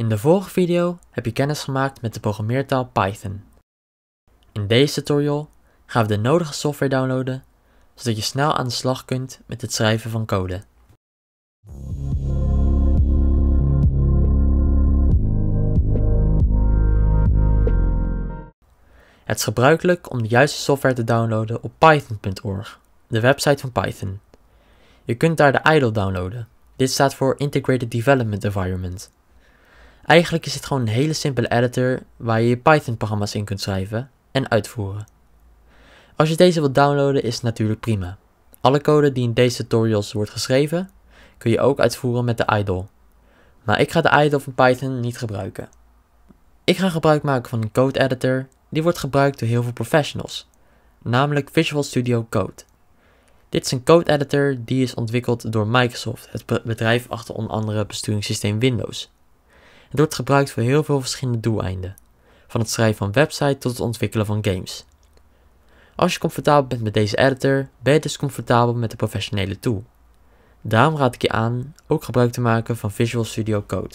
In de vorige video heb je kennis gemaakt met de programmeertaal Python. In deze tutorial gaan we de nodige software downloaden, zodat je snel aan de slag kunt met het schrijven van code. Het is gebruikelijk om de juiste software te downloaden op python.org, de website van Python. Je kunt daar de IDLE downloaden. Dit staat voor Integrated Development Environment. Eigenlijk is het gewoon een hele simpele editor waar je je Python programma's in kunt schrijven en uitvoeren. Als je deze wilt downloaden is het natuurlijk prima. Alle code die in deze tutorials wordt geschreven kun je ook uitvoeren met de idle. Maar ik ga de idle van Python niet gebruiken. Ik ga gebruik maken van een code editor die wordt gebruikt door heel veel professionals, namelijk Visual Studio Code. Dit is een code editor die is ontwikkeld door Microsoft, het bedrijf achter onder andere besturingssysteem Windows. Het wordt gebruikt voor heel veel verschillende doeleinden, van het schrijven van websites tot het ontwikkelen van games. Als je comfortabel bent met deze editor, ben je dus comfortabel met de professionele tool. Daarom raad ik je aan ook gebruik te maken van Visual Studio Code.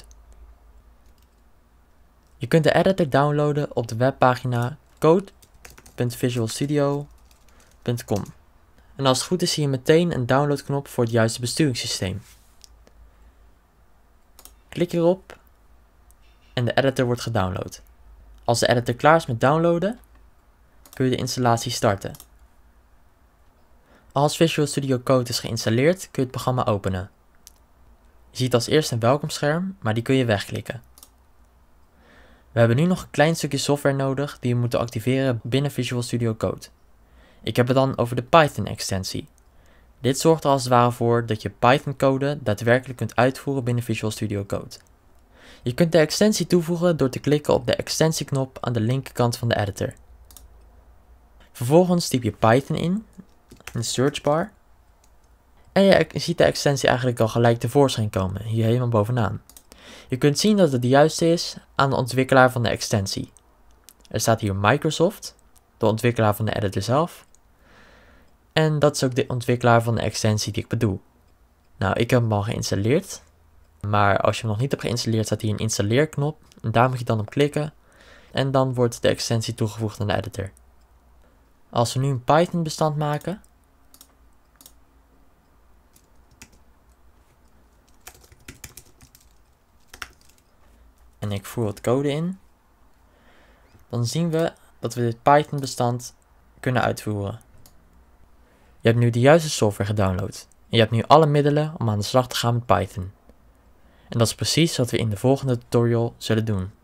Je kunt de editor downloaden op de webpagina code.visualstudio.com. En als het goed is zie je meteen een downloadknop voor het juiste besturingssysteem. Klik hierop en de editor wordt gedownload. Als de editor klaar is met downloaden, kun je de installatie starten. Als Visual Studio Code is geïnstalleerd, kun je het programma openen. Je ziet als eerst een welkomscherm, maar die kun je wegklikken. We hebben nu nog een klein stukje software nodig die we moeten activeren binnen Visual Studio Code. Ik heb het dan over de Python-extensie. Dit zorgt er als het ware voor dat je Python-code daadwerkelijk kunt uitvoeren binnen Visual Studio Code. Je kunt de extensie toevoegen door te klikken op de extensieknop aan de linkerkant van de editor. Vervolgens typ je Python in, in de searchbar. En je ziet de extensie eigenlijk al gelijk tevoorschijn komen, hier helemaal bovenaan. Je kunt zien dat het de juiste is aan de ontwikkelaar van de extensie. Er staat hier Microsoft, de ontwikkelaar van de editor zelf. En dat is ook de ontwikkelaar van de extensie die ik bedoel. Nou, ik heb hem al geïnstalleerd, maar als je hem nog niet hebt geïnstalleerd, staat hier een installeerknop. En daar moet je dan op klikken. En dan wordt de extensie toegevoegd aan de editor. Als we nu een Python bestand maken. En ik voer wat code in. Dan zien we dat we dit Python bestand kunnen uitvoeren. Je hebt nu de juiste software gedownload. En je hebt nu alle middelen om aan de slag te gaan met Python. En dat is precies wat we in de volgende tutorial zullen doen.